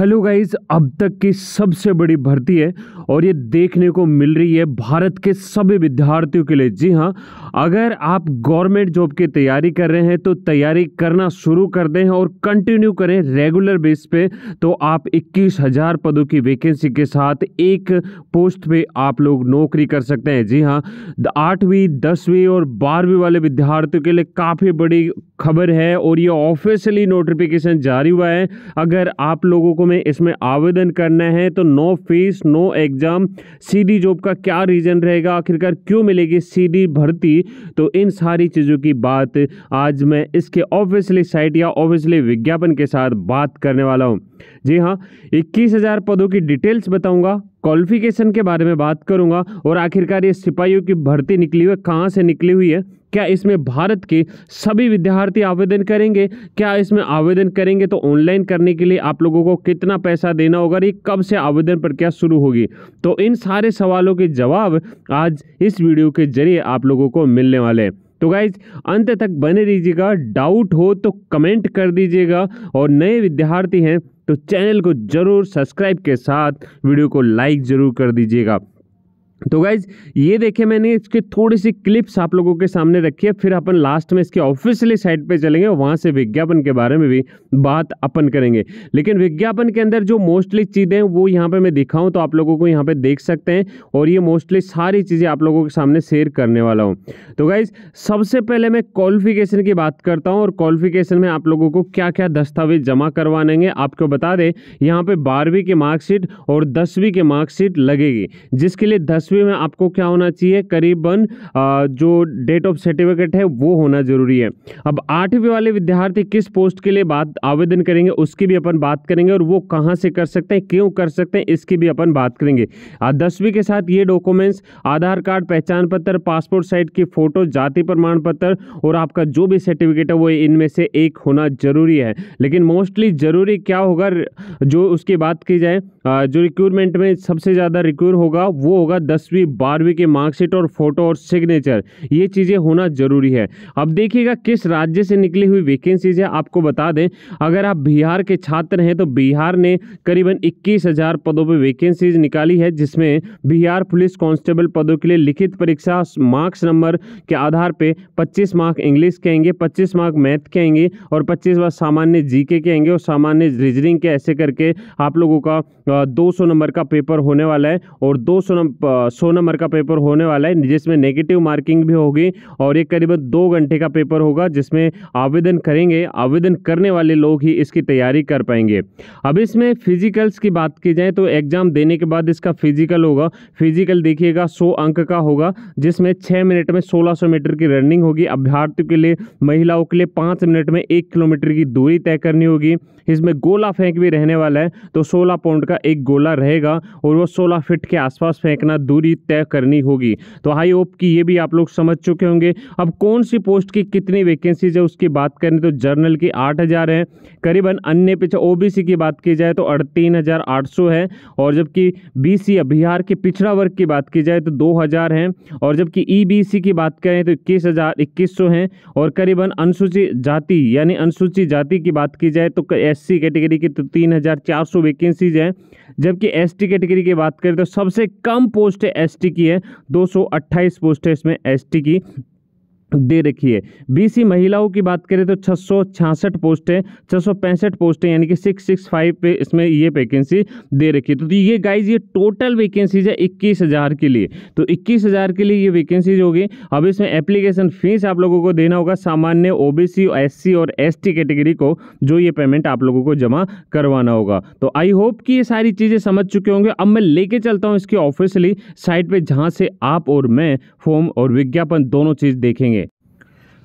hello guys अब तक की सबसे बड़ी भर्ती है और ये देखने को मिल रही है भारत के सभी विद्यार्थियों के लिए जी हाँ अगर आप गवर्नमेंट जॉब की तैयारी कर रहे हैं तो तैयारी करना शुरू कर दें और कंटिन्यू करें रेगुलर बेस पे तो आप इक्कीस हज़ार पदों की वैकेंसी के साथ एक पोस्ट पे आप लोग नौकरी कर सकते हैं जी हाँ आठवीं दसवीं और बारहवीं वाले विद्यार्थियों के लिए काफ़ी बड़ी खबर है और ये ऑफिशियली नोटिफिकेशन जारी हुआ है अगर आप लोगों को हमें इसमें आवेदन करना है तो नो फीस नो एग्ज़ाम सीधी जॉब का क्या रीज़न रहेगा आखिरकार क्यों मिलेगी सीधी भर्ती तो इन सारी चीज़ों की बात आज मैं इसके ऑफिसली साइट या ऑफिसली विज्ञापन के साथ बात करने वाला हूँ जी हाँ इक्कीस हज़ार पदों की डिटेल्स बताऊँगा क्वालिफिकेशन के बारे में बात करूंगा और आखिरकार ये सिपाहियों की भर्ती निकली हुई है कहाँ से निकली हुई है क्या इसमें भारत के सभी विद्यार्थी आवेदन करेंगे क्या इसमें आवेदन करेंगे तो ऑनलाइन करने के लिए आप लोगों को कितना पैसा देना होगा ये कब से आवेदन प्रक्रिया शुरू होगी तो इन सारे सवालों के जवाब आज इस वीडियो के जरिए आप लोगों को मिलने वाले हैं तो गाइज अंत तक बने रहिएगा डाउट हो तो कमेंट कर दीजिएगा और नए विद्यार्थी हैं तो चैनल को ज़रूर सब्सक्राइब के साथ वीडियो को लाइक ज़रूर कर दीजिएगा तो गाइज ये देखे मैंने इसके थोड़ी सी क्लिप्स आप लोगों के सामने रखी है फिर अपन लास्ट में इसके ऑफिशियली साइट पे चलेंगे और वहाँ से विज्ञापन के बारे में भी बात अपन करेंगे लेकिन विज्ञापन के अंदर जो मोस्टली चीज़ें हैं वो यहाँ पे मैं दिखाऊँ तो आप लोगों को यहाँ पे देख सकते हैं और ये मोस्टली सारी चीज़ें आप लोगों के सामने शेयर करने वाला हूँ तो गाइज सबसे पहले मैं क्वालिफिकेशन की बात करता हूँ और क्वालिफिकेशन में आप लोगों को क्या क्या दस्तावेज जमा करवानेंगे आपको बता दें यहाँ पर बारहवीं की मार्कशीट और दसवीं की मार्कशीट लगेगी जिसके लिए दस दसवीं में आपको क्या होना चाहिए करीबन जो डेट ऑफ सर्टिफिकेट है वो होना ज़रूरी है अब आठवीं वाले विद्यार्थी किस पोस्ट के लिए बात आवेदन करेंगे उसकी भी अपन बात करेंगे और वो कहाँ से कर सकते हैं क्यों कर सकते हैं इसकी भी अपन बात करेंगे दसवीं के साथ ये डॉक्यूमेंट्स आधार कार्ड पहचान पत्र पासपोर्ट साइज की फ़ोटो जाति प्रमाण पत्र और आपका जो भी सर्टिफिकेट है वो इनमें से एक होना ज़रूरी है लेकिन मोस्टली ज़रूरी क्या होगा जो उसकी बात की जाए जो रिक्यूरमेंट में सबसे ज़्यादा रिक्यूर होगा वो होगा दस दसवीं बारहवीं के मार्कशीट और फोटो और सिग्नेचर ये चीज़ें होना जरूरी है अब देखिएगा किस राज्य से निकली हुई वैकेंसीज है आपको बता दें अगर आप बिहार के छात्र हैं तो बिहार ने करीबन इक्कीस हज़ार पदों पर वैकेंसीज निकाली है जिसमें बिहार पुलिस कांस्टेबल पदों के लिए लिखित परीक्षा मार्क्स नंबर के आधार पर पच्चीस मार्क इंग्लिश के आएंगे पच्चीस मार्क मैथ के आएंगे और पच्चीस मार्क सामान्य जी के आएंगे और सामान्य रीजनिंग के ऐसे करके आप लोगों का 200 नंबर का पेपर होने वाला है और 200 सौ सौ नंबर का पेपर होने वाला है जिसमें नेगेटिव मार्किंग भी होगी और ये करीबन दो घंटे का पेपर होगा जिसमें आवेदन करेंगे आवेदन करने वाले लोग ही इसकी तैयारी कर पाएंगे अब इसमें फिजिकल्स की बात की जाए तो एग्ज़ाम देने के बाद इसका फिजिकल होगा फिजिकल देखिएगा सौ अंक का होगा जिसमें छः मिनट में सोलह मीटर की रनिंग होगी अभ्यार्थियों के लिए महिलाओं के लिए पाँच मिनट में एक किलोमीटर की दूरी तय करनी होगी इसमें गोला फेंक भी रहने वाला है तो सोलह पाउंड का एक गोला रहेगा और वो सोलह फिट के आसपास फेंकना दूरी तय करनी होगी तो आई होप कि ये भी आप लोग समझ चुके होंगे अब कौन सी पोस्ट की कितनी वैकेंसीज है उसकी बात करें तो जर्नल की आठ हज़ार है करीबन अन्य पिछड़ा ओ की बात की जाए तो अड़तीन हज़ार आठ सौ है और जबकि बी सी बिहार के पिछड़ा वर्ग की बात की जाए तो दो हज़ार हैं और जबकि ई बी सी की बात करें तो इक्कीस हज़ार इक्कीस सौ हैं और करीबन अनुसूचित जाति यानी अनुसूचित जाति की बात की जाए तो एस सी कैटेगरी की तो तीन हज़ार चार सौ वैकेंसीज हैं जबकि एस टी कैटेगरी की बात करें तो सबसे कम पोस्ट पोस्ट एस की है दो पोस्ट है इसमें एस की दे रखी है बीसी महिलाओं की बात करें तो छः पोस्टें छः पोस्टें यानी कि सिक्स सिक्स फाइव पे इसमें ये वैकेंसी दे रखी है तो ये गाइस ये टोटल वैकेंसीज है इक्कीस हज़ार के लिए तो इक्कीस हज़ार के लिए ये वैकेंसीज होगी अब इसमें एप्लीकेशन फीस आप लोगों को देना होगा सामान्य O B C S C और एस टी कैटेगरी को जो ये पेमेंट आप लोगों को जमा करवाना होगा तो आई होप कि ये सारी चीज़ें समझ चुके होंगे अब मैं लेके चलता हूँ इसकी ऑफिशियली साइट पर जहाँ से आप और मैं फॉर्म और विज्ञापन दोनों चीज़ देखेंगे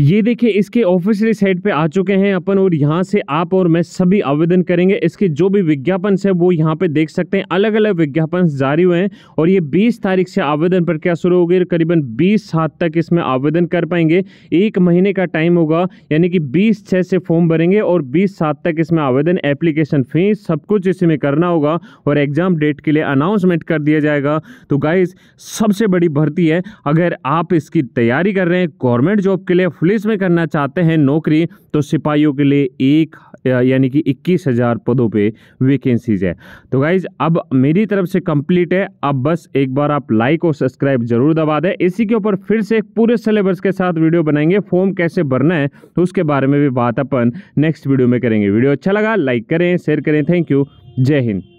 ये देखिए इसके ऑफिशियल साइट पे आ चुके हैं अपन और यहाँ से आप और मैं सभी आवेदन करेंगे इसके जो भी विज्ञापन है वो यहाँ पे देख सकते हैं अलग अलग विज्ञापन जारी हुए हैं और ये 20 तारीख से आवेदन प्रक्रिया शुरू होगी करीबन 20 सात तक इसमें आवेदन कर पाएंगे एक महीने का टाइम होगा यानी कि बीस छः से फॉर्म भरेंगे और बीस सात तक इसमें आवेदन एप्लीकेशन फीस सब कुछ इसमें करना होगा और एग्जाम डेट के लिए अनाउंसमेंट कर दिया जाएगा तो गाइज सबसे बड़ी भर्ती है अगर आप इसकी तैयारी कर रहे हैं गवर्नमेंट जॉब के लिए पुलिस में करना चाहते हैं नौकरी तो सिपाहियों के लिए एक यानी कि इक्कीस हज़ार पदों पे वैकेंसीज है तो गाइज अब मेरी तरफ से कंप्लीट है अब बस एक बार आप लाइक और सब्सक्राइब जरूर दबा दें इसी के ऊपर फिर से एक पूरे सिलेबस के साथ वीडियो बनाएंगे फॉर्म कैसे भरना है तो उसके बारे में भी बात अपन नेक्स्ट वीडियो में करेंगे वीडियो अच्छा लगा लाइक करें शेयर करें थैंक यू जय हिंद